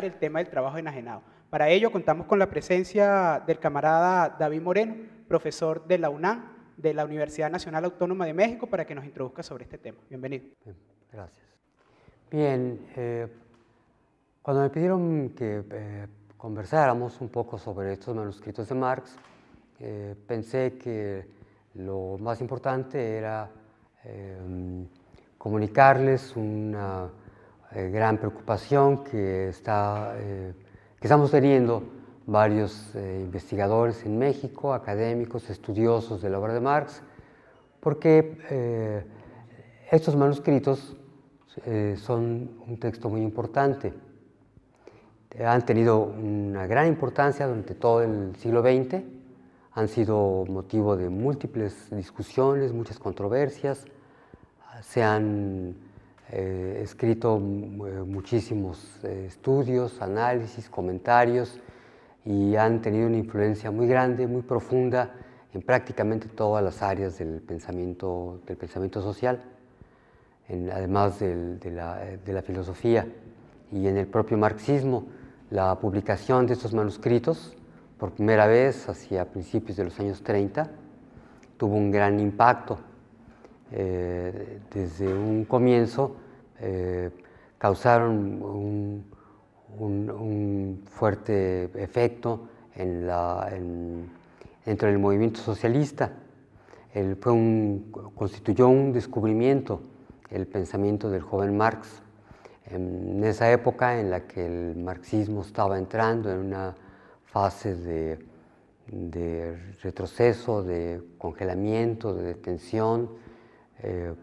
el tema del trabajo enajenado. Para ello contamos con la presencia del camarada David Moreno, profesor de la UNAM, de la Universidad Nacional Autónoma de México, para que nos introduzca sobre este tema. Bienvenido. gracias. Bien, eh, cuando me pidieron que eh, conversáramos un poco sobre estos manuscritos de Marx, eh, pensé que lo más importante era comunicarles una eh, gran preocupación que, está, eh, que estamos teniendo varios eh, investigadores en México, académicos, estudiosos de la obra de Marx, porque estos manuscritos son un texto muy importante. Han tenido una gran importancia durante todo el siglo XX, han sido motivo de múltiples discusiones, muchas controversias, se han He eh, escrito mm, eh, muchísimos eh, estudios, análisis, comentarios y han tenido una influencia muy grande, muy profunda en prácticamente todas las áreas del pensamiento, del pensamiento social, además de, la, de la filosofía y en el propio marxismo. La publicación de estos manuscritos por primera vez hacia principios de los años 30 tuvo un gran impacto eh, desde un comienzo eh, causaron un, fuerte efecto en la, dentro del movimiento socialista. fue constituyó un descubrimiento, el pensamiento del joven Marx, en esa época en la que el marxismo estaba entrando en una fase de, de retroceso, de congelamiento, de detención, eh,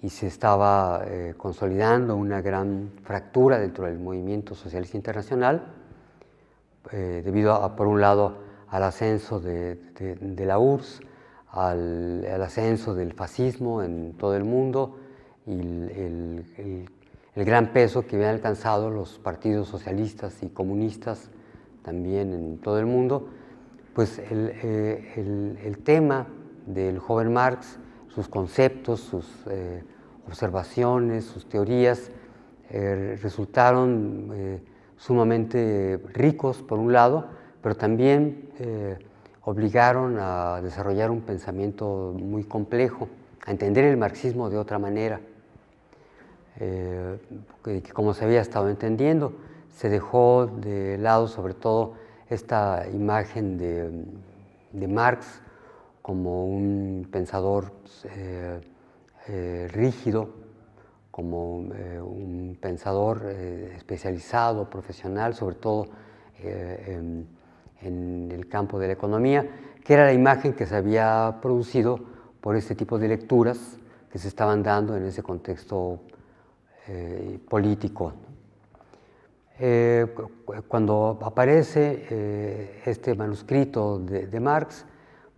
y, se estaba eh, consolidando una gran fractura dentro del movimiento socialista internacional, eh, debido, a, por un lado, al ascenso de, la URSS, al, ascenso del fascismo en todo el mundo y el, el, gran peso que habían alcanzado los partidos socialistas y comunistas también en todo el mundo, pues el, tema del joven Marx sus conceptos, sus eh, observaciones, sus teorías, eh, resultaron eh, sumamente ricos por un lado, pero también obligaron a desarrollar un pensamiento muy complejo, a entender el marxismo de otra manera, como se había estado entendiendo, se dejó de lado sobre todo esta imagen de Marx, como un pensador pues, eh, eh, rígido, como eh, un pensador especializado, profesional, sobre todo en, el campo de la economía, que era la imagen que se había producido por este tipo de lecturas que se estaban dando en ese contexto político. cuando aparece este manuscrito de Marx,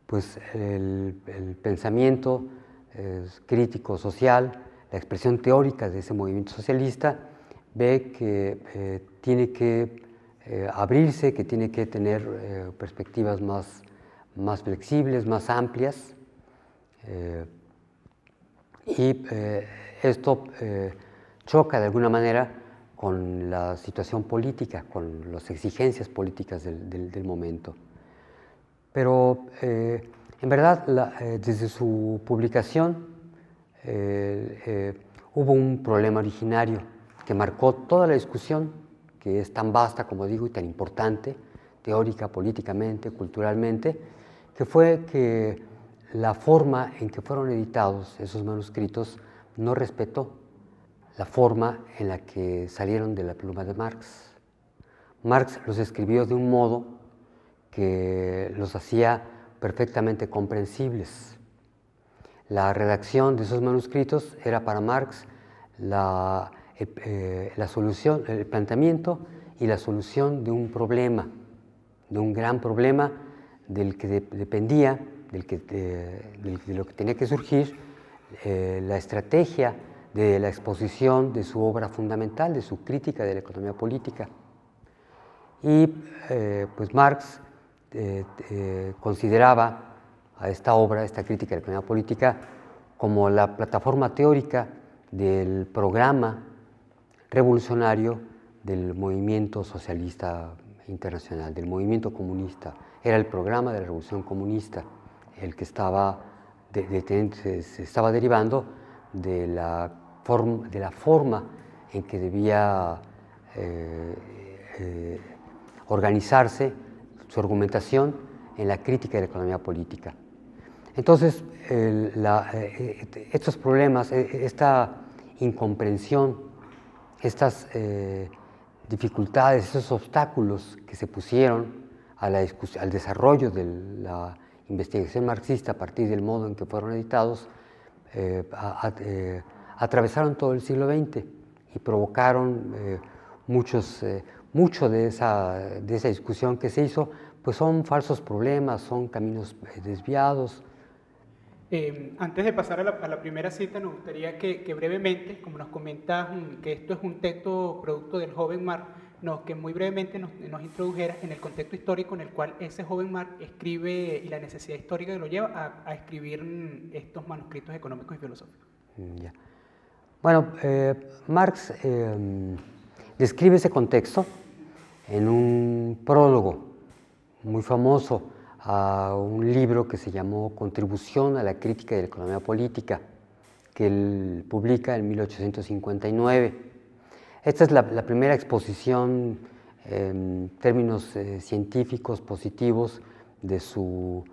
pues el, pensamiento crítico social, la expresión teórica de ese movimiento socialista, ve que eh, tiene que eh, abrirse, que tiene que tener eh, perspectivas más, flexibles, más amplias. y esto choca de alguna manera con la situación política, con las exigencias políticas del momento pero eh, en verdad eh, desde su publicación eh, hubo un problema originario que marcó toda la discusión que es tan vasta, como digo, y tan importante, teórica, políticamente, culturalmente, que fue que la forma en que fueron editados esos manuscritos no respetó la forma en la que salieron de la pluma de Marx. Marx los escribió de un modo que los hacía perfectamente comprensibles. La redacción de esos manuscritos era para Marx eh, eh, la, solución, el planteamiento y la solución de un problema, de un gran problema del que dependía, eh, de, lo que tenía que surgir la estrategia de la exposición de su obra fundamental, de su crítica de la economía política. Y pues Marx eh, eh, consideraba a esta obra, esta crítica de la economía política, como la plataforma teórica del programa revolucionario del movimiento socialista internacional, del movimiento comunista. Era el programa de la revolución comunista el que estaba, se estaba derivando de la, forma en que debía eh, organizarse su argumentación en la crítica de la economía política. Entonces, eh, estos problemas, eh, esta incomprensión, estas eh, dificultades, esos obstáculos que se pusieron al desarrollo de la investigación marxista a partir del modo en que fueron editados, atravesaron todo el siglo XX y provocaron muchos mucho de esa, de esa discusión que se hizo, pues son falsos problemas, son caminos eh, desviados. Em, antes de pasar a la, primera cita, nos gustaría que, brevemente, como nos comentas mm, que esto es un texto producto del joven Mar, que muy brevemente nos, introdujera en el contexto histórico en el cual ese joven Marx escribe y la necesidad histórica que lo lleva a, escribir mm, estos manuscritos económicos y filosóficos. Mm, bueno, eh, Marx em, describe ese contexto en un prólogo muy famoso a un libro que se llamó Contribución a la crítica de la economía política, que él publica en 1859. Esta es la, primera exposición en términos eh, científicos positivos de su,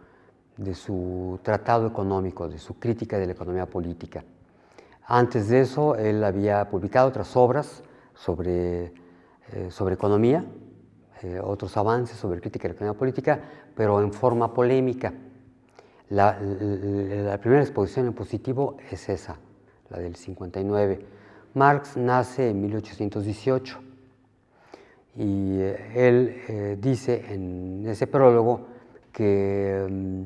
de su tratado económico, de su crítica de la economía política. Antes de eso, él había publicado otras obras, eh, sobre, economía, eh, otros avances sobre crítica de la economía política, pero en forma polémica. La, primera exposición en positivo es esa, la del 59. Marx nace en 1818 y eh, él dice en ese prólogo que mm,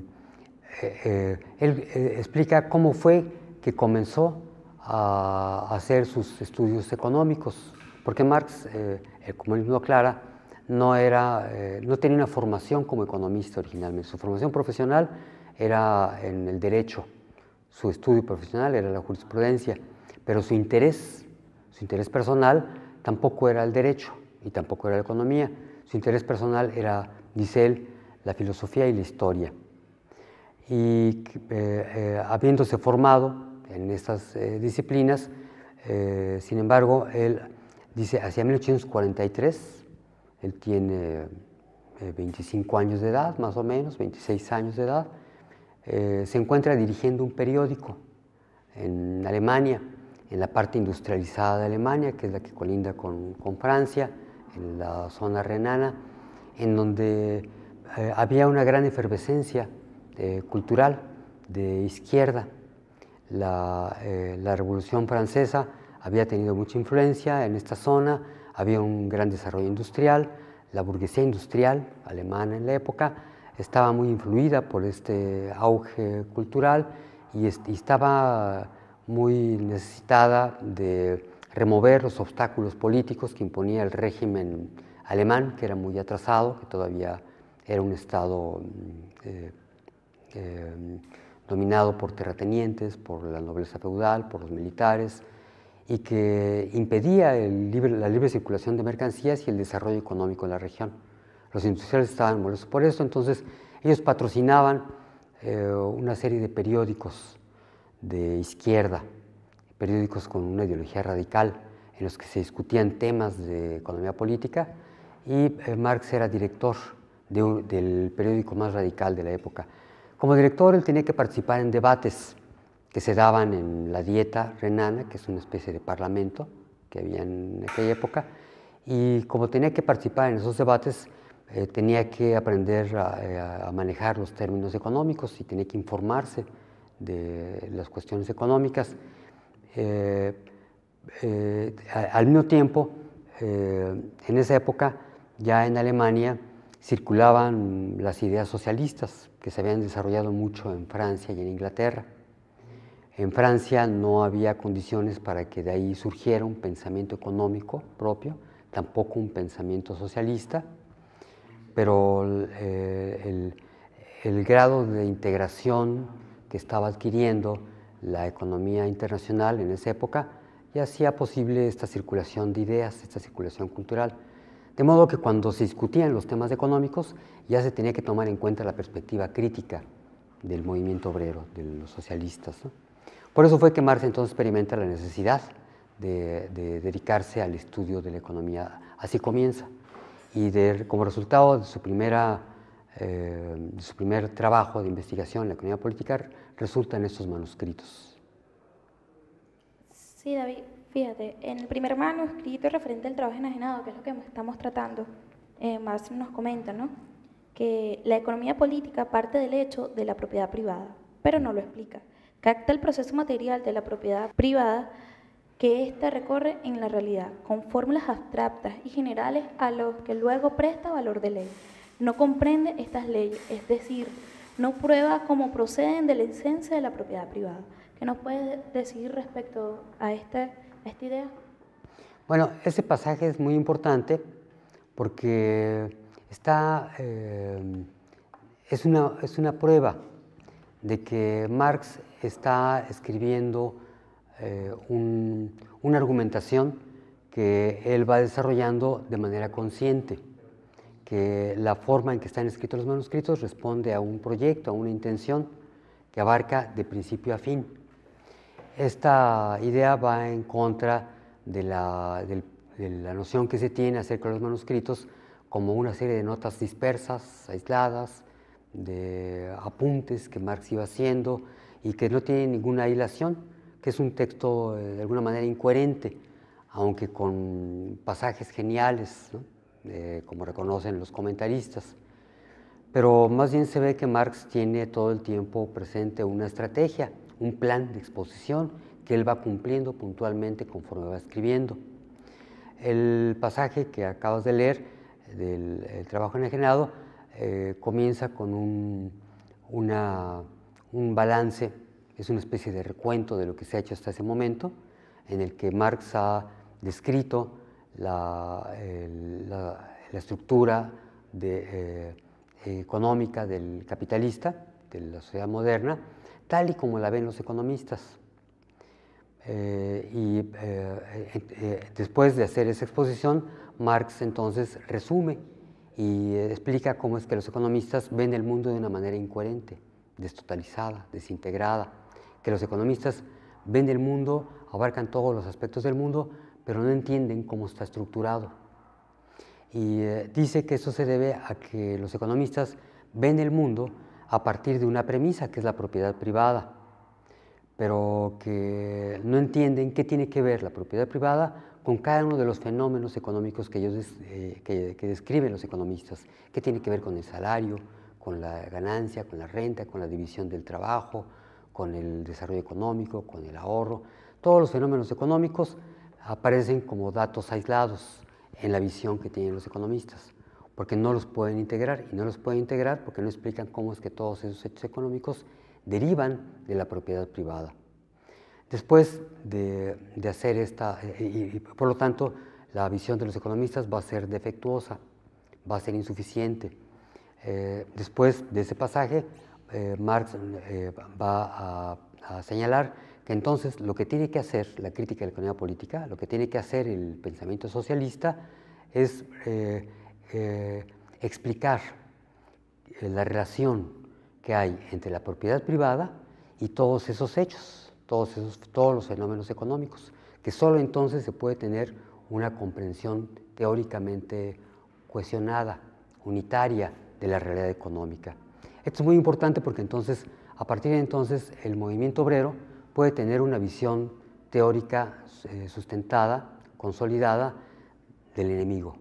él explica cómo fue que comenzó a hacer sus estudios económicos porque Marx, el eh, eh, comunismo aclara, no, era, eh, no tenía una formación como economista originalmente. Su formación profesional era en el derecho, su estudio profesional era la jurisprudencia, pero su interés, su interés personal tampoco era el derecho y tampoco era la economía. Su interés personal era, dice él, la filosofía y la historia. Y habiéndose formado en estas disciplinas, sin embargo, él Dice, hacia 1843, él tiene 25 eh, años de edad, más o menos, 26 años de edad, eh, se encuentra dirigiendo un periódico en Alemania, en la parte industrializada de Alemania, que es la que colinda con, Francia, en la zona renana, en donde eh, había una gran efervescencia cultural de izquierda. la Revolución Francesa había tenido mucha influencia en esta zona, había un gran desarrollo industrial, la burguesía industrial alemana en la época estaba muy influida por este auge cultural y, estaba muy necesitada de remover los obstáculos políticos que imponía el régimen alemán, que era muy atrasado, que todavía era un Estado mm, eh, eh, dominado por terratenientes, por la nobleza feudal, por los militares, y que impedía el libre, la libre circulación de mercancías y el desarrollo económico en la región. Los industriales estaban molestos por eso, entonces ellos patrocinaban eh, una serie de periódicos de izquierda, periódicos con una ideología radical, en los que se discutían temas de economía política, y eh, Marx era director del periódico más radical de la época. Como director, él tenía que participar en debates que se daban en la dieta renana, que es una especie de parlamento que había en aquella época, y como tenía que participar en esos debates, eh, tenía que aprender eh, a, manejar los términos económicos y tenía que informarse de las cuestiones económicas. Eh, al mismo tiempo, en esa época, ya en Alemania circulaban las ideas socialistas que se habían desarrollado mucho en Francia y en Inglaterra. En Francia no había condiciones para que de ahí surgiera un pensamiento económico propio, tampoco un pensamiento socialista, pero eh, el, el, grado de integración que estaba adquiriendo la economía internacional en esa época ya hacía posible esta circulación de ideas, esta circulación cultural. De modo que cuando se discutían los temas económicos ya se tenía que tomar en cuenta la perspectiva crítica del movimiento obrero, de los socialistas. ¿no? Por eso fue que Marx entonces experimenta la necesidad de, dedicarse al estudio de la economía. Así comienza. Y de, como resultado de su, primera, eh, su primer trabajo de investigación en la economía política, resultan estos manuscritos. Sí, David, fíjate, en el primer manuscrito referente al trabajo enajenado, que es lo que estamos tratando, eh, Marx nos comenta, ¿no? que la economía política parte del hecho de la propiedad privada, pero no lo explica. Capta el proceso material de la propiedad privada que ésta recorre en la realidad, con fórmulas abstractas y generales a los que luego presta valor de ley. No comprende estas leyes, es decir, no prueba cómo proceden de la esencia de la propiedad privada. ¿Qué nos puedes decir respecto a este, esta, idea? Bueno, ese pasaje es muy importante porque está, eh, es una prueba de que Marx está escribiendo eh, una argumentación que él va desarrollando de manera consciente, que la forma en que están escritos los manuscritos responde a un proyecto, a una intención que abarca de principio a fin. Esta idea va en contra de la, de la noción que se tiene acerca de los manuscritos como una serie de notas dispersas, aisladas, de apuntes que Marx iba haciendo y que no tiene ninguna hilación, que es un texto eh, de alguna manera incoherente, aunque con pasajes geniales, eh, como reconocen los comentaristas. Pero más bien se ve que Marx tiene todo el tiempo presente una estrategia, un plan de exposición que él va cumpliendo puntualmente conforme va escribiendo. El pasaje que acabas de leer del trabajo enajenado, eh, comienza con un, un balance, es una especie de recuento de lo que se ha hecho hasta ese momento, en el que Marx ha descrito la, la, estructura eh, económica del capitalista, de la sociedad moderna, tal y como la ven los economistas. Eh, y después de hacer esa exposición, Marx entonces resume y explica cómo es que los economistas ven el mundo de una manera incoherente, destotalizada, desintegrada, que los economistas ven el mundo, abarcan todos los aspectos del mundo, pero no entienden cómo está estructurado. Y eh, dice que eso se debe a que los economistas ven el mundo a partir de una premisa que es la propiedad privada, pero que no entienden qué tiene que ver la propiedad privada con cada uno de los fenómenos económicos que, ellos, eh, describen los economistas, que tiene que ver con el salario, con la ganancia, con la renta, con la división del trabajo, con el desarrollo económico, con el ahorro. Todos los fenómenos económicos aparecen como datos aislados en la visión que tienen los economistas, porque no los pueden integrar y no los pueden integrar porque no explican cómo es que todos esos hechos económicos derivan de la propiedad privada. Después de, hacer esta, eh, y, por lo tanto, la visión de los economistas va a ser defectuosa, va a ser insuficiente. Eh, después de ese pasaje, eh, Marx va a, a, señalar que entonces lo que tiene que hacer la crítica de la economía política, lo que tiene que hacer el pensamiento socialista es explicar la relación que hay entre la propiedad privada y todos esos hechos todos, esos, todos los fenómenos económicos, que solo entonces se puede tener una comprensión teóricamente cuestionada, unitaria de la realidad económica. Esto es muy importante porque entonces, a partir de entonces, el movimiento obrero puede tener una visión teórica eh, sustentada, consolidada del enemigo,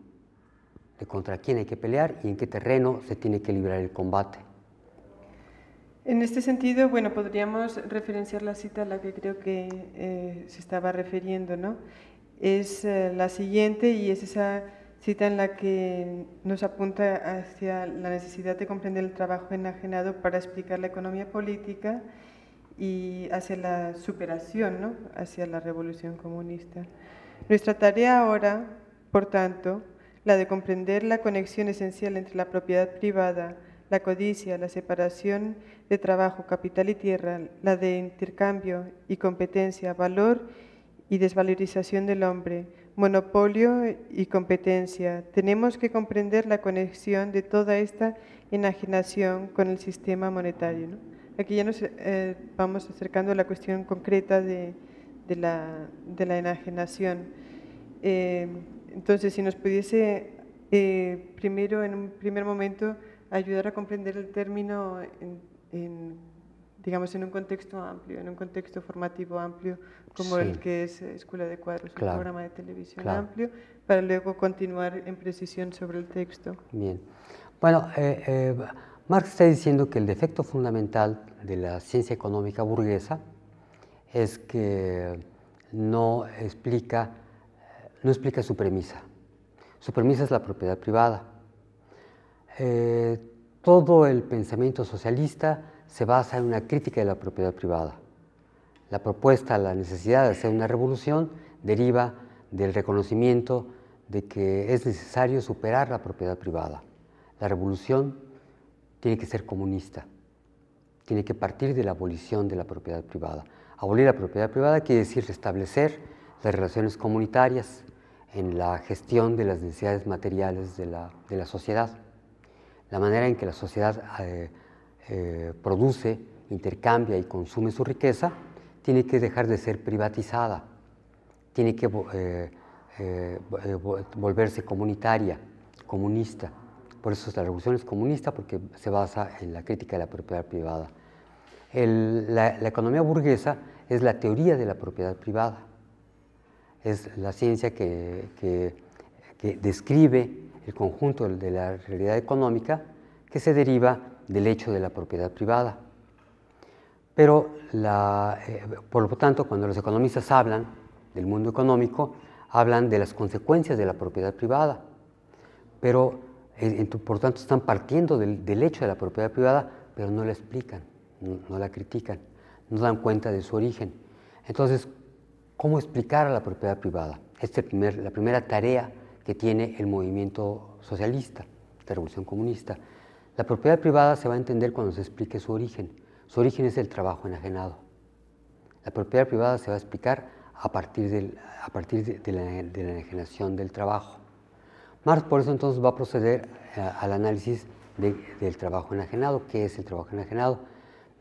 de contra quién hay que pelear y en qué terreno se tiene que librar el combate. En este sentido, bueno, podríamos referenciar la cita a la que creo que eh, se estaba refiriendo, ¿no? Es eh, la siguiente y es esa cita en la que nos apunta hacia la necesidad de comprender el trabajo enajenado para explicar la economía política y hacia la superación, ¿no? hacia la revolución comunista. Nuestra tarea ahora, por tanto, la de comprender la conexión esencial entre la propiedad privada la codicia, la separación de trabajo, capital y tierra, la de intercambio y competencia, valor y desvalorización del hombre, monopolio y competencia. Tenemos que comprender la conexión de toda esta enajenación con el sistema monetario. Aquí ya nos eh, vamos acercando a la cuestión concreta de, la, enajenación. Eh, entonces, si nos pudiese eh, primero, en un primer momento, ayudar a comprender el término en, digamos, en un contexto amplio, en un contexto formativo amplio, como el que es Escuela de Cuadros, un programa de televisión amplio, para luego continuar en precisión sobre el texto. Bien. Bueno, eh, eh, Marx está diciendo que el defecto fundamental de la ciencia económica burguesa es que no explica, no explica su premisa. Su premisa es la propiedad privada eh, todo el pensamiento socialista se basa en una crítica de la propiedad privada. La propuesta, la necesidad de hacer una revolución deriva del reconocimiento de que es necesario superar la propiedad privada. La revolución tiene que ser comunista, tiene que partir de la abolición de la propiedad privada. Abolir la propiedad privada quiere decir restablecer las relaciones comunitarias en la gestión de las necesidades materiales de la sociedad la manera en que la sociedad eh, eh, produce, intercambia y consume su riqueza, tiene que dejar de ser privatizada, tiene que eh, volverse comunitaria, comunista. Por eso la revolución es comunista porque se basa en la crítica de la propiedad privada. la, economía burguesa es la teoría de la propiedad privada, es la ciencia que describe el conjunto de la realidad económica que se deriva del hecho de la propiedad privada. Pero, eh, por lo tanto, cuando los economistas hablan del mundo económico, hablan de las consecuencias de la propiedad privada. Pero, por tanto, están partiendo del, hecho de la propiedad privada, pero no la explican, no, la critican, no dan cuenta de su origen. Entonces, ¿cómo explicar a la propiedad privada? Esta es la primera tarea que tiene el movimiento socialista, la revolución comunista. La propiedad privada se va a entender cuando se explique su origen. Su origen es el trabajo enajenado. La propiedad privada se va a explicar a partir, del, a partir de, la, enajenación del trabajo. Marx por eso entonces va a proceder eh, al análisis del trabajo enajenado, qué es el trabajo enajenado.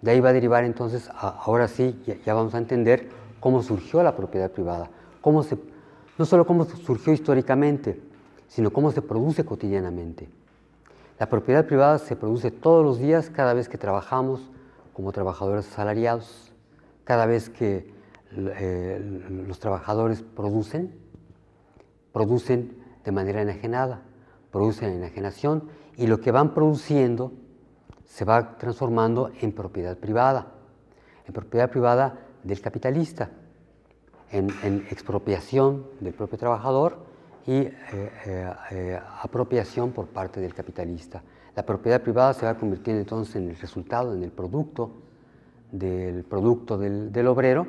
De ahí va a derivar entonces, ahora sí, ya, vamos a entender cómo surgió la propiedad privada, cómo se, no solo cómo surgió históricamente, sino cómo se produce cotidianamente. La propiedad privada se produce todos los días cada vez que trabajamos como trabajadores asalariados, cada vez que eh, los trabajadores producen, producen de manera enajenada, producen enajenación y lo que van produciendo se va transformando en propiedad privada, en propiedad privada del capitalista en, expropiación del propio trabajador y eh, eh, eh, apropiación por parte del capitalista. La propiedad privada se va convirtiendo entonces en el resultado, en el producto del producto del, del obrero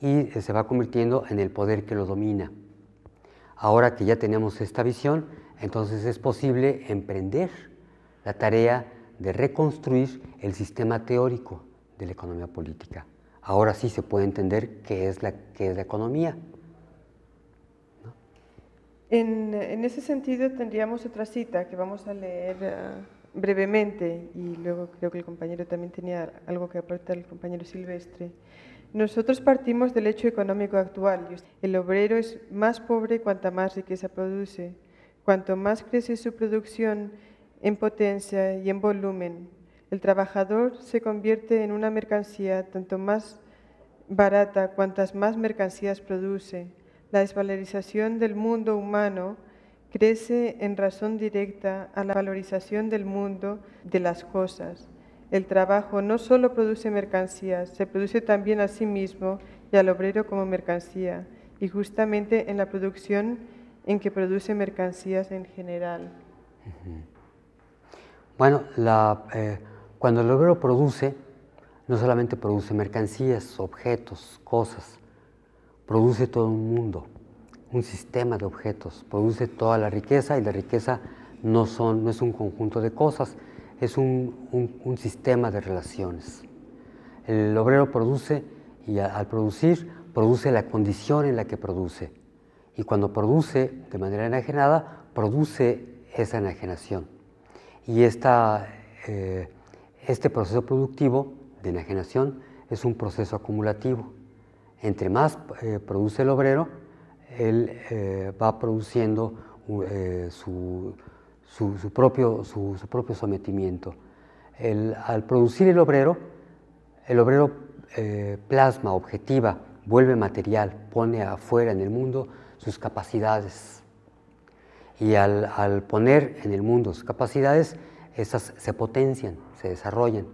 y se va convirtiendo en el poder que lo domina. Ahora que ya tenemos esta visión, entonces es posible emprender la tarea de reconstruir el sistema teórico de la economía política ahora sí se puede entender qué es la, qué es la economía. En, ese sentido tendríamos otra cita que vamos a leer ah, brevemente y luego creo que el compañero también tenía algo que aportar, el compañero Silvestre. Nosotros partimos del hecho económico actual. El obrero es más pobre cuanta más riqueza produce. Cuanto más crece su producción en potencia y en volumen, el trabajador se convierte en una mercancía tanto más barata cuantas más mercancías produce. La desvalorización del mundo humano crece en razón directa a la valorización del mundo de las cosas. El trabajo no solo produce mercancías, se produce también a sí mismo y al obrero como mercancía, y justamente en la producción en que produce mercancías en general. Bueno, la, eh, cuando el obrero produce, no solamente produce mercancías, objetos, cosas, produce todo un mundo, un sistema de objetos, produce toda la riqueza y la riqueza no, son, no es un conjunto de cosas, es un, sistema de relaciones. El obrero produce y al producir produce la condición en la que produce. Y cuando produce de manera enajenada, produce esa enajenación. Y esta eh, este proceso productivo de enajenación es un proceso acumulativo. Entre más eh, produce el obrero, él eh, va produciendo eh, su, propio, su, propio, sometimiento. al producir el obrero, el obrero plasma, objetiva, vuelve material, pone afuera en el mundo sus capacidades. Y al poner en el mundo sus capacidades, esas se potencian se desarrollan.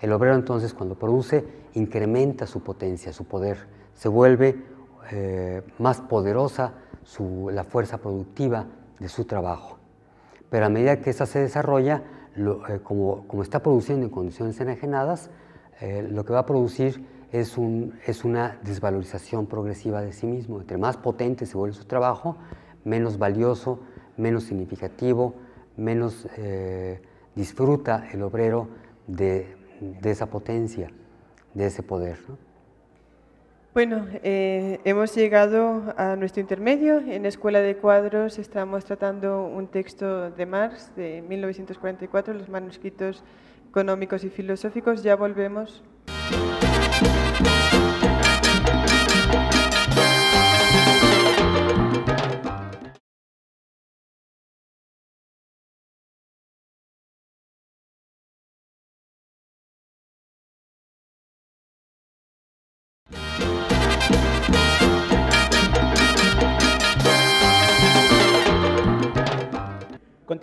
El obrero entonces cuando produce incrementa su potencia, su poder, se vuelve eh, más poderosa la fuerza productiva de su trabajo. Pero a medida que esa se desarrolla, eh, como, está produciendo en condiciones enajenadas, eh, lo que va a producir es, un, es una desvalorización progresiva de sí mismo. Entre más potente se vuelve su trabajo, menos valioso, menos significativo, menos disfruta el obrero de, esa potencia, de ese poder. Bueno, eh, hemos llegado a nuestro intermedio. En Escuela de Cuadros estamos tratando un texto de Marx de 1944, los manuscritos económicos y filosóficos. Ya volvemos.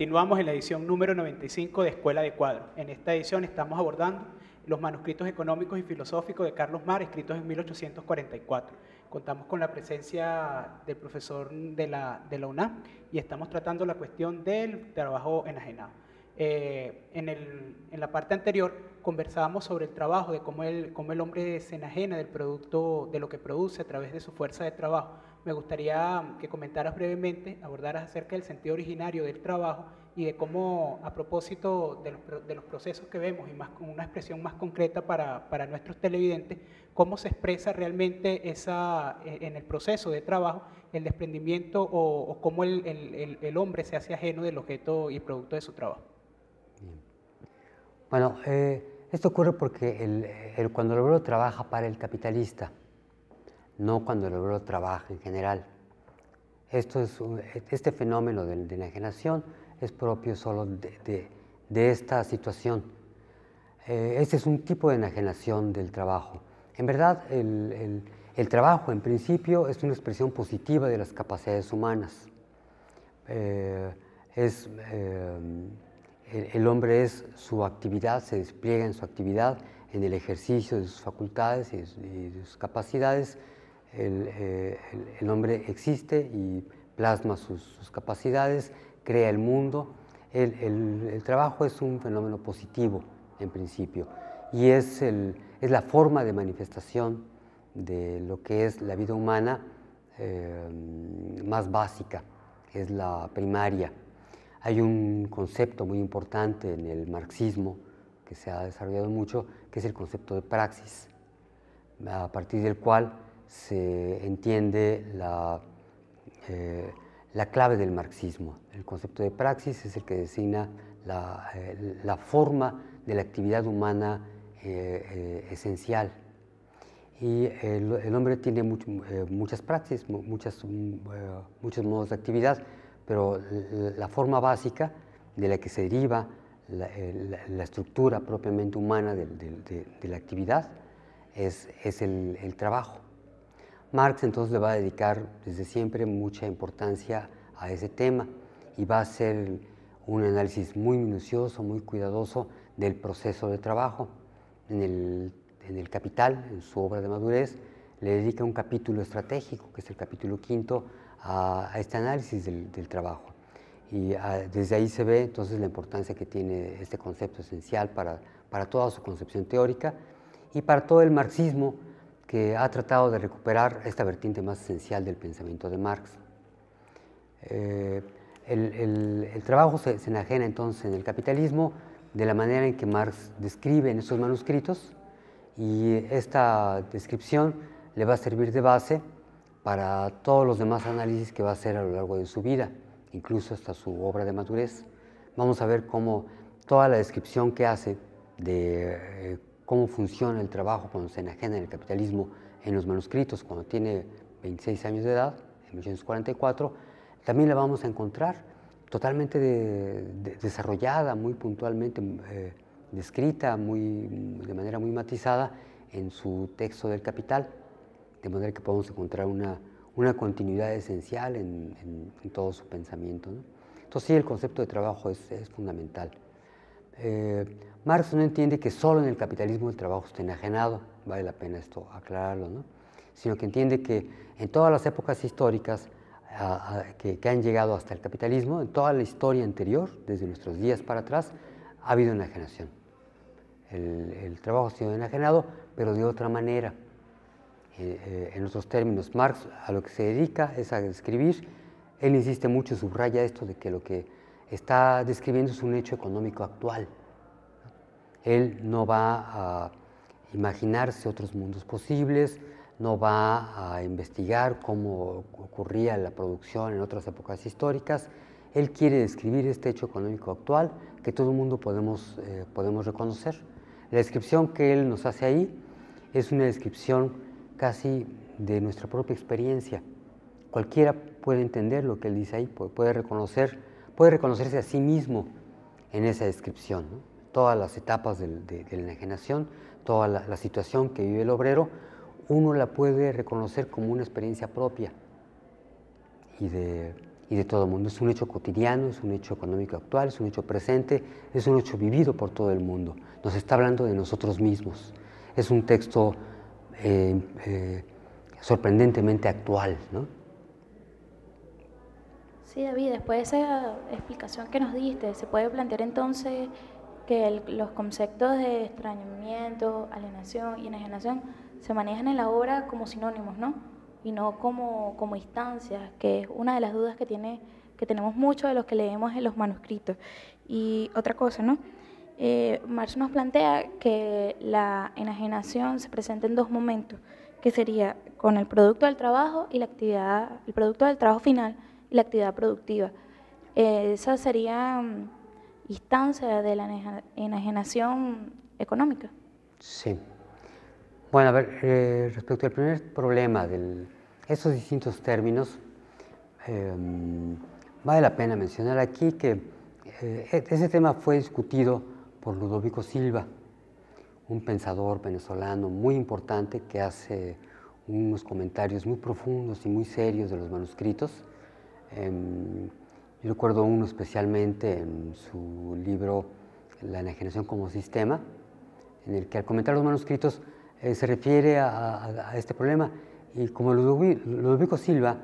Continuamos en la edición número 95 de Escuela de Cuadro. En esta edición estamos abordando los manuscritos económicos y filosóficos de Carlos Mar, escritos en 1844. Contamos con la presencia del profesor de la, de UNAM y estamos tratando la cuestión del trabajo enajenado. Eh, en, la parte anterior conversábamos sobre el trabajo, de cómo el, cómo el hombre se enajena del producto, de lo que produce a través de su fuerza de trabajo me gustaría que comentaras brevemente, abordaras acerca del sentido originario del trabajo y de cómo, a propósito de los, procesos que vemos y más con una expresión más concreta para, nuestros televidentes, cómo se expresa realmente esa, e, en el proceso de trabajo el desprendimiento o, cómo el, hombre se hace ajeno del objeto y producto de su trabajo. Bueno, eh, esto ocurre porque el, cuando el obrero trabaja para el capitalista, no cuando el obrero trabaja en general. este fenómeno de, la enajenación es propio solo de, esta situación. Eh, este es un tipo de enajenación del trabajo. En verdad, el, trabajo en principio es una expresión positiva de las capacidades humanas. Eh, eh, el, hombre es su actividad, se despliega en su actividad, en el ejercicio de sus facultades y sus capacidades eh, el, hombre existe y plasma sus, capacidades, crea el mundo. El, trabajo es un fenómeno positivo, en principio, y es, la forma de manifestación de lo que es la vida humana eh, más básica, que es la primaria. Hay un concepto muy importante en el marxismo que se ha desarrollado mucho, que es el concepto de praxis, a partir del cual se entiende la, eh, la clave del marxismo. El concepto de praxis es el que designa la, eh, forma de la actividad humana eh, esencial. Y el, hombre tiene muchas praxis, muchas, mm, muchos modos de actividad, pero la forma básica de la que se deriva la, estructura propiamente humana de, la actividad es, el, trabajo. Marx entonces le va a dedicar desde siempre mucha importancia a ese tema y va a hacer un análisis muy minucioso, muy cuidadoso del proceso de trabajo. En el, Capital, en su obra de madurez, le dedica un capítulo estratégico, que es el capítulo quinto, a, este análisis del, trabajo. Y ah, desde ahí se ve entonces la importancia que tiene este concepto esencial para, para toda su concepción teórica y para todo el marxismo que ha tratado de recuperar esta vertiente más esencial del pensamiento de Marx. Eh, el, trabajo se, enajena entonces en el capitalismo de la manera en que Marx describe en esos manuscritos y esta descripción le va a servir de base para todos los demás análisis que va a hacer a lo largo de su vida, incluso hasta su obra de madurez. Vamos a ver cómo toda la descripción que hace de eh, cómo funciona el trabajo cuando se enajena en el capitalismo en los manuscritos cuando tiene 26 años de edad, en 1844, también la vamos a encontrar totalmente desarrollada, muy puntualmente eh, descrita, muy, de manera muy matizada en su texto del Capital, de manera que podemos encontrar una, una continuidad esencial en, todo su pensamiento. Entonces sí, el concepto de trabajo es fundamental. Eh, Marx no entiende que solo en el capitalismo el trabajo está enajenado, vale la pena esto aclararlo, ¿no? sino que entiende que en todas las épocas históricas que, han llegado hasta el capitalismo, en toda la historia anterior, desde nuestros días para atrás, ha habido enajenación. El, trabajo ha sido enajenado, pero de otra manera. Eh, eh, en otros términos, Marx a lo que se dedica es a escribir. Él insiste mucho, subraya esto de que lo que está describiéndose un hecho económico actual. Él no va a imaginarse otros mundos posibles, no va a investigar cómo ocurría la producción en otras épocas históricas. Él quiere describir este hecho económico actual que todo el mundo podemos, eh, podemos reconocer. La descripción que él nos hace ahí es una descripción casi de nuestra propia experiencia. Cualquiera puede entender lo que él dice ahí, puede reconocer puede reconocerse a sí mismo en esa descripción. Todas las etapas de, la enajenación, toda la, situación que vive el obrero, uno la puede reconocer como una experiencia propia y de, todo el mundo. Es un hecho cotidiano, es un hecho económico actual, es un hecho presente, es un hecho vivido por todo el mundo. Nos está hablando de nosotros mismos. Es un texto eh, eh, sorprendentemente actual. Sí, David, después de esa explicación que nos diste, ¿se puede plantear entonces que los conceptos de extrañamiento, alienación y enajenación se manejan en la obra como sinónimos, ¿no? Y no como, como instancias, que es una de las dudas que, tiene, que tenemos muchos de los que leemos en los manuscritos. Y otra cosa, ¿no? Eh, Marx nos plantea que la enajenación se presenta en dos momentos, que sería con el producto del trabajo y la actividad, el producto del trabajo final, la actividad productiva. Eh, esa sería mm, instancia de la enajenación económica. Sí. Bueno, a ver, eh, respecto al primer problema de esos distintos términos, em, vale la pena mencionar aquí que eh, e-, ese tema fue discutido por Ludovico Silva, un pensador venezolano muy importante que hace unos comentarios muy profundos y muy serios de los manuscritos Em, yo recuerdo uno especialmente en su libro La enajenación como sistema, en el que al comentar los manuscritos eh, se refiere a, este problema. Y como Ludovico Silva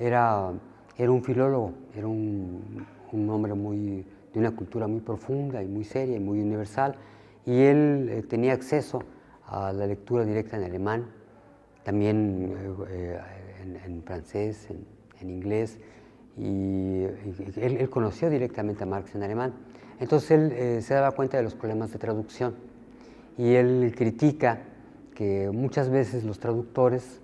era, era un filólogo, era un, hombre muy, de una cultura muy profunda y muy seria y muy universal, y él eh, tenía acceso a la lectura directa en alemán, también eh, en, francés, en inglés, y, él, conoció directamente a Marx en alemán. Entonces él eh, se daba cuenta de los problemas de traducción y él critica que muchas veces los traductores,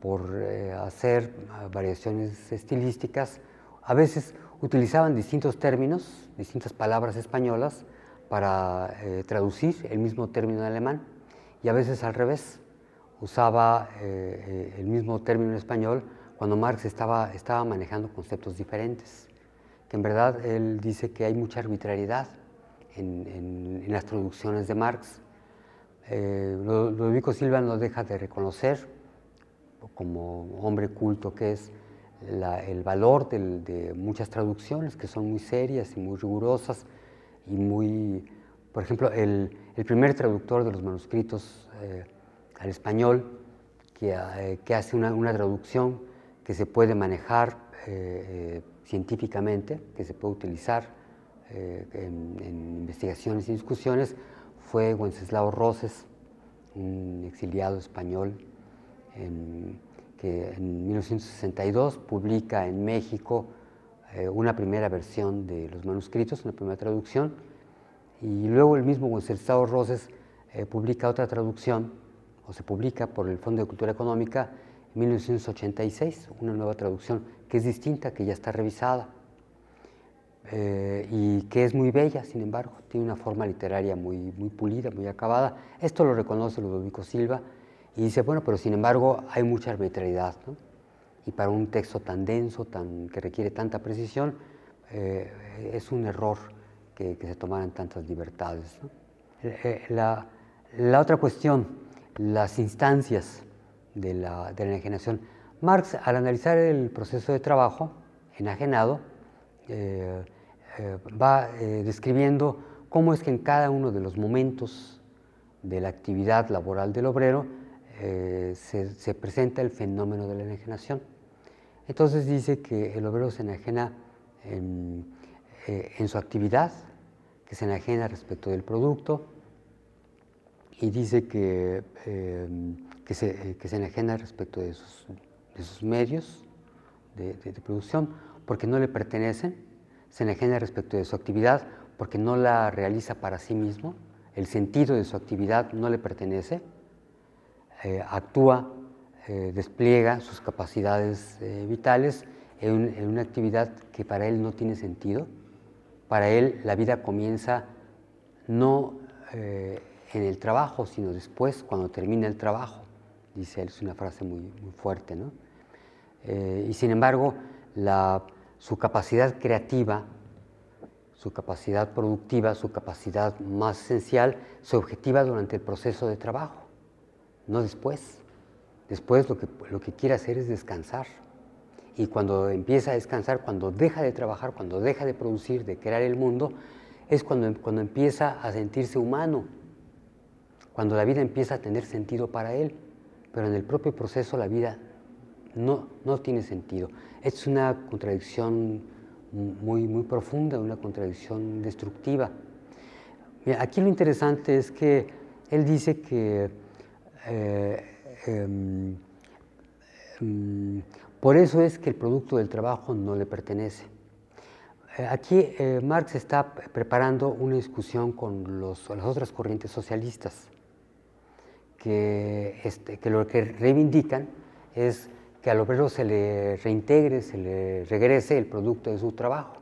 por eh, hacer ah, variaciones estilísticas, a veces utilizaban distintos términos, distintas palabras españolas para eh, traducir el mismo término en alemán y a veces al revés, usaba el mismo término en español cuando Marx estaba, estaba manejando conceptos diferentes, que en verdad él dice que hay mucha arbitrariedad en, las traducciones de Marx. Eh, Ludovico Silva no deja de reconocer, como hombre culto que es, el valor de muchas traducciones que son muy serias y muy rigurosas y muy, por ejemplo, el, primer traductor de los manuscritos eh, al español que, eh, hace una traducción que se puede manejar eh, eh, científicamente, que se puede utilizar eh, en, investigaciones y discusiones, fue Wenceslao Roses, un exiliado español que en 1962 publica en México una primera versión de los manuscritos, una primera traducción, y luego el mismo Wenceslao Roses publica otra traducción, o se publica por el Fondo de Cultura Económica, 1986, una nueva traducción que es distinta, que ya está revisada eh, y que es muy bella, sin embargo, tiene una forma literaria muy, muy pulida, muy acabada. Esto lo reconoce Ludovico Silva y dice, bueno, pero sin embargo hay mucha arbitrariedad, Y para un texto tan denso, tan, que requiere tanta precisión, eh, es un error que, se tomaran tantas libertades. Eh, la otra cuestión, las instancias de la, de la enajenación. Marx, al analizar el proceso de trabajo enajenado, eh, eh, va eh, describiendo cómo es que en cada uno de los momentos de la actividad laboral del obrero se, presenta el fenómeno de la enajenación. Entonces dice que el obrero se enajena en, en su actividad, que se enajena respecto del producto, y dice que que se, eh, que enajena respecto de sus, medios de, producción porque no le pertenecen, se enajena respecto de su actividad porque no la realiza para sí mismo, el sentido de su actividad no le pertenece, eh, actúa, eh, despliega sus capacidades vitales en, una actividad que para él no tiene sentido. Para él la vida comienza no en el trabajo, sino después, cuando termina el trabajo dice él, es una frase muy, fuerte, ¿no? Eh, y sin embargo, su capacidad creativa, su capacidad productiva, su capacidad más esencial, se objetiva durante el proceso de trabajo, no después. Después lo que, lo que quiere hacer es descansar. Y cuando empieza a descansar, cuando deja de trabajar, cuando deja de producir, de crear el mundo, es cuando, cuando empieza a sentirse humano, cuando la vida empieza a tener sentido para él pero en el propio proceso la vida no, tiene sentido. Es una contradicción muy, muy profunda, una contradicción destructiva. aquí lo interesante es que él dice que eh, em, mm, por eso es que el producto del trabajo no le pertenece. Eh, aquí eh, Marx está preparando una discusión con las otras corrientes socialistas. Este, que, lo que reivindican es que al obrero se le reintegre, se le regrese el producto de su trabajo.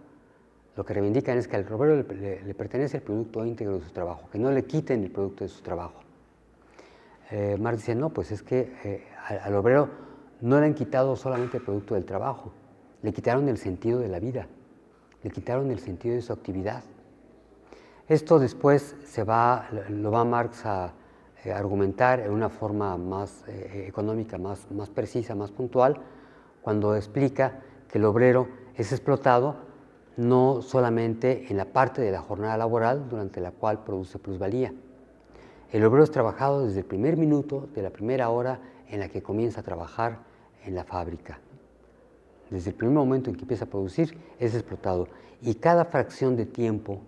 Lo que reivindican es que al obrero le, pertenece el producto íntegro de su trabajo, que no le quiten el producto de su trabajo. Eh, Marx dice, no, pues es que eh, al, obrero no le han quitado solamente el producto del trabajo, le quitaron el sentido de la vida, le quitaron el sentido de su actividad. Esto después se va, lo va Marx a, eh, argumentar en una forma más eh, eh, económica, más, más precisa, más puntual, cuando explica que el obrero es explotado no solamente en la parte de la jornada laboral durante la cual produce plusvalía. El obrero es trabajado desde el primer minuto de la primera hora en la que comienza a trabajar en la fábrica. Desde el primer momento en que empieza a producir es explotado y cada fracción de tiempo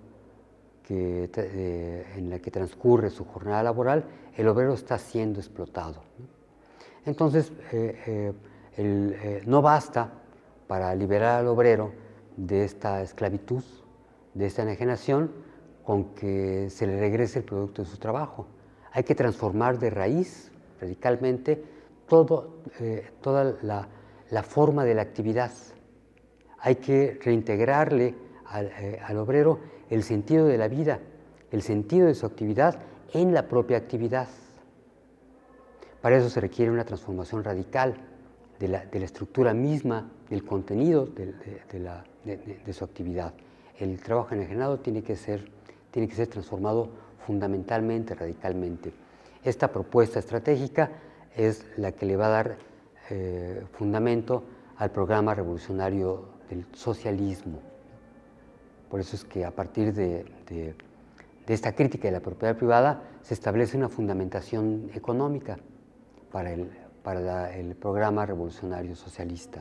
que, eh, en la que transcurre su jornada laboral, el obrero está siendo explotado. Entonces, eh, eh, no basta para liberar al obrero de esta esclavitud, de esta enajenación, con que se le regrese el producto de su trabajo. Hay que transformar de raíz, radicalmente, todo, toda la, forma de la actividad. Hay que reintegrarle al, al, obrero el sentido de la vida, el sentido de su actividad en la propia actividad. Para eso se requiere una transformación radical de la, estructura misma, del contenido de, su actividad. El trabajo enajenado tiene que ser, tiene que ser transformado fundamentalmente, radicalmente. Esta propuesta estratégica es la que le va a dar eh, fundamento al programa revolucionario del socialismo. Por eso es que a partir de, esta crítica de la propiedad privada se establece una fundamentación económica para el, para el programa revolucionario socialista.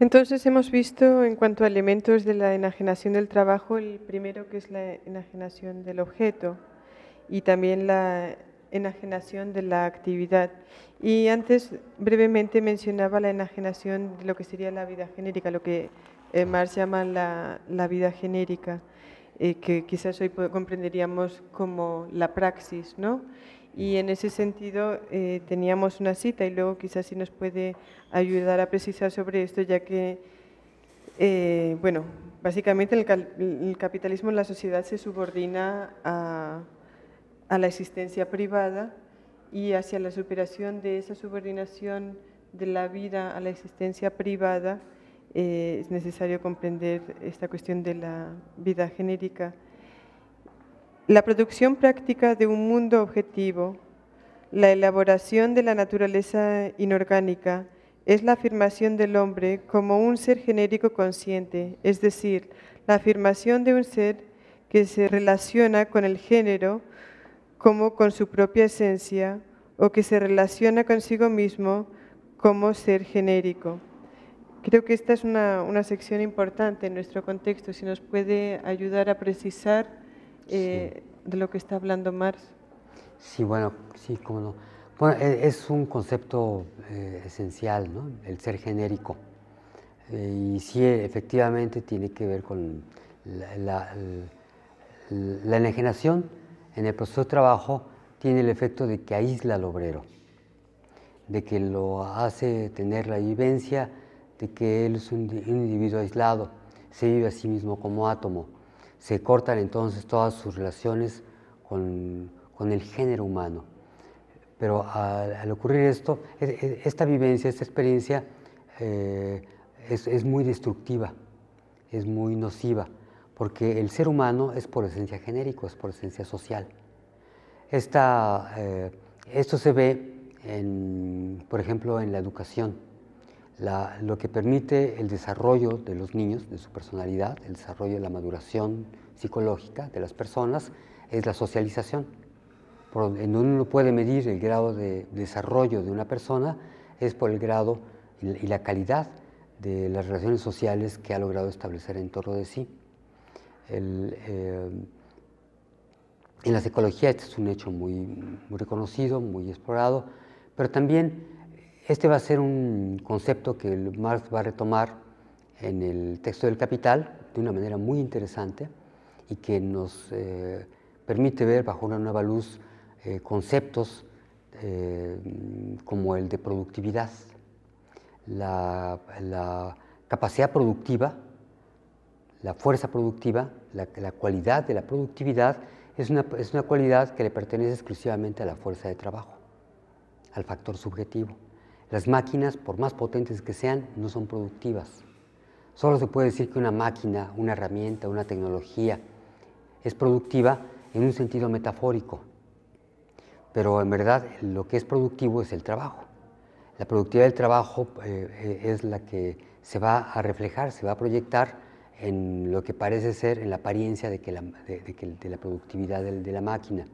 Entonces hemos visto en cuanto a elementos de la enajenación del trabajo, el primero que es la enajenación del objeto y también la enajenación de la actividad. Y antes brevemente mencionaba la enajenación de lo que sería la vida genérica, lo que eh, Marx llama la, vida genérica, eh, que quizás hoy comprenderíamos como la praxis, ¿no? Y en ese sentido eh, teníamos una cita y luego quizás si nos puede ayudar a precisar sobre esto, ya que, bueno, básicamente el, capitalismo en la sociedad se subordina a, a, la existencia privada y hacia la superación de esa subordinación de la vida a la existencia privada eh, es necesario comprender esta cuestión de la vida genérica. La producción práctica de un mundo objetivo, la elaboración de la naturaleza inorgánica, es la afirmación del hombre como un ser genérico consciente, es decir, la afirmación de un ser que se relaciona con el género como con su propia esencia o que se relaciona consigo mismo como ser genérico. Creo que esta es una, una, sección importante en nuestro contexto, si nos puede ayudar a precisar eh, de lo que está hablando Marx. Sí, bueno, sí, cómo no. E, es un concepto eh, esencial, ¿no? El ser genérico. Eh, y sí, efectivamente tiene que ver con la, la, la enajenación en el proceso de trabajo tiene el efecto de que aísla al obrero, de que lo hace tener la vivencia de que él es un, individuo aislado, se vive a sí mismo como átomo. Se cortan entonces todas sus relaciones con, el género humano. Pero al, ocurrir esto, e, e, esta vivencia, esta experiencia eh, es, muy destructiva, es muy nociva, porque el ser humano es por esencia genérico, es por esencia social. Eh, esto se ve, por ejemplo, en la educación lo que permite el desarrollo de los niños, de su personalidad, el desarrollo de la maduración psicológica de las personas, es la socialización. en donde uno puede medir el grado de desarrollo de una persona es por el grado y la calidad de las relaciones sociales que ha logrado establecer en torno de sí. Eh, en la psicología este es un hecho muy, muy reconocido, muy explorado, pero también este va a ser un concepto que Marx va a retomar en el texto del Capital de una manera muy interesante y que nos eh, permite ver bajo una nueva luz eh, conceptos eh, como el de productividad, la, capacidad productiva, la fuerza productiva, la, la cualidad de la productividad es una cualidad que le pertenece exclusivamente a la fuerza de trabajo, al factor subjetivo. Las máquinas, por más potentes que sean, no son productivas. Solo se puede decir que una máquina, una herramienta, una tecnología es productiva en un sentido metafórico. Pero en verdad lo que es productivo es el trabajo. La productividad del trabajo eh, eh, es la que se va a reflejar, se va a proyectar en lo que parece ser, en la apariencia de, que la, de, la productividad de, de la máquina.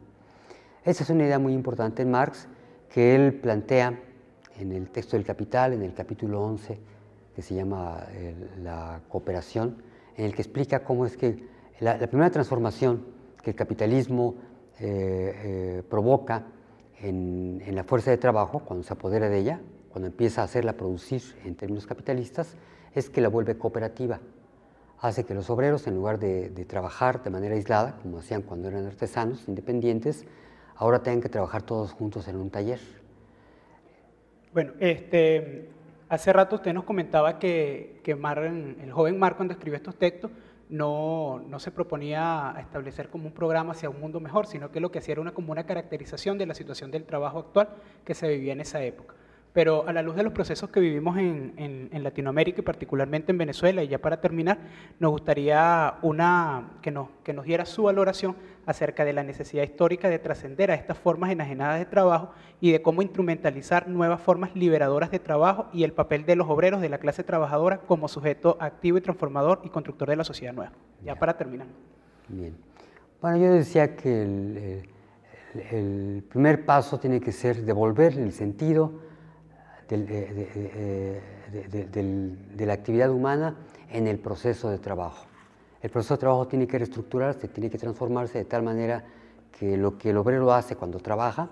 Esa es una idea muy importante en Marx que él plantea en el texto del Capital, en el capítulo 11, que se llama eh, La cooperación, en el que explica cómo es que la, primera transformación que el capitalismo eh, eh, provoca en, la fuerza de trabajo, cuando se apodera de ella, cuando empieza a hacerla producir en términos capitalistas, es que la vuelve cooperativa. Hace que los obreros, en lugar de, trabajar de manera aislada, como hacían cuando eran artesanos independientes, ahora tengan que trabajar todos juntos en un taller. Bueno, este, hace rato usted nos comentaba que, Mar, el joven Mar cuando escribió estos textos no, no, se proponía establecer como un programa hacia un mundo mejor, sino que lo que hacía era una, como una caracterización de la situación del trabajo actual que se vivía en esa época. Pero a la luz de los procesos que vivimos en, Latinoamérica y particularmente en Venezuela, y ya para terminar, nos gustaría una, que, nos, diera su valoración acerca de la necesidad histórica de trascender a estas formas enajenadas de trabajo y de cómo instrumentalizar nuevas formas liberadoras de trabajo y el papel de los obreros de la clase trabajadora como sujeto activo y transformador y constructor de la sociedad nueva. Ya, para terminar. Bien. Bueno, yo decía que el, el primer paso tiene que ser devolver el sentido de, la actividad humana en el proceso de trabajo. El proceso de trabajo tiene que reestructurarse, tiene que transformarse de tal manera que lo que el obrero hace cuando trabaja,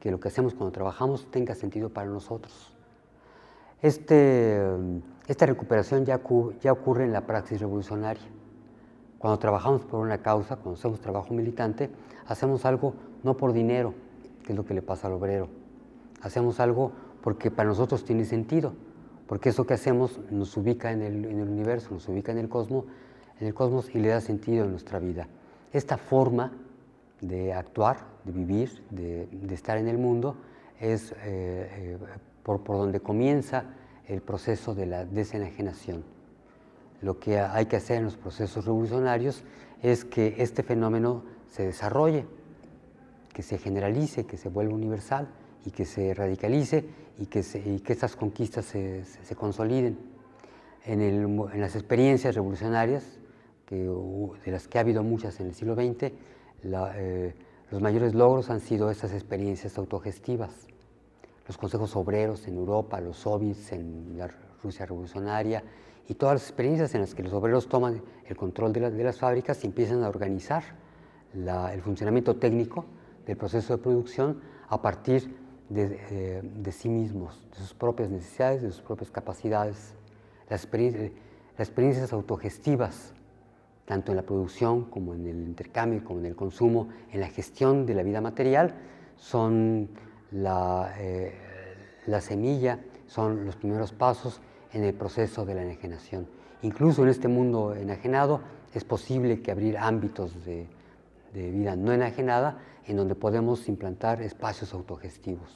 que lo que hacemos cuando trabajamos tenga sentido para nosotros. Este, esta recuperación ya, ya ocurre en la praxis revolucionaria. Cuando trabajamos por una causa, cuando hacemos trabajo militante, hacemos algo no por dinero, que es lo que le pasa al obrero. Hacemos algo porque para nosotros tiene sentido, porque eso que hacemos nos ubica en el, universo, nos ubica en el, cosmos, en el cosmos y le da sentido a nuestra vida. Esta forma de actuar, de vivir, de, estar en el mundo, es eh, eh, por, por, donde comienza el proceso de la desenajenación. Lo que hay que hacer en los procesos revolucionarios es que este fenómeno se desarrolle, que se generalice, que se vuelva universal y que se radicalice y que, que estas conquistas se, consoliden. En, las experiencias revolucionarias, que, de las que ha habido muchas en el siglo XX, eh, los mayores logros han sido estas experiencias autogestivas. Los consejos obreros en Europa, los soviets en la Rusia revolucionaria y todas las experiencias en las que los obreros toman el control de, las fábricas y empiezan a organizar el funcionamiento técnico del proceso de producción a partir eh, de, sí mismos, de sus propias necesidades, de sus propias capacidades, las, experiencias, autogestivas, tanto en la producción como en el intercambio, como en el consumo, en la gestión de la vida material, son la, eh, la semilla, son los primeros pasos en el proceso de la enajenación. Incluso en este mundo enajenado es posible que abrir ámbitos de, de vida no enajenada en donde podemos implantar espacios autogestivos.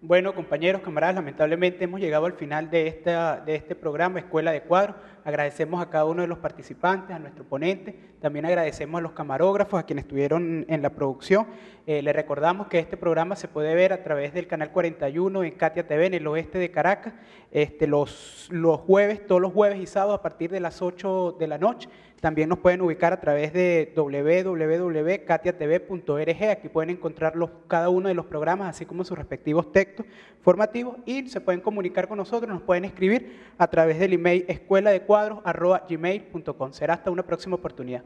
Bueno, compañeros, camaradas, lamentablemente hemos llegado al final de, de este programa Escuela de Cuadro. Agradecemos a cada uno de los participantes, a nuestro ponente, también agradecemos a los camarógrafos, a quienes estuvieron en la producción. Eh, les recordamos que este programa se puede ver a través del canal 41 en Katia TV, en el oeste de Caracas, este, los, jueves, todos los jueves y sábados a partir de las 8 de la noche. También nos pueden ubicar a través de www.katiatv.org. Aquí pueden encontrar cada uno de los programas, así como sus respectivos textos formativos. Y se pueden comunicar con nosotros, nos pueden escribir a través del email escuela de gmail.com Será hasta una próxima oportunidad.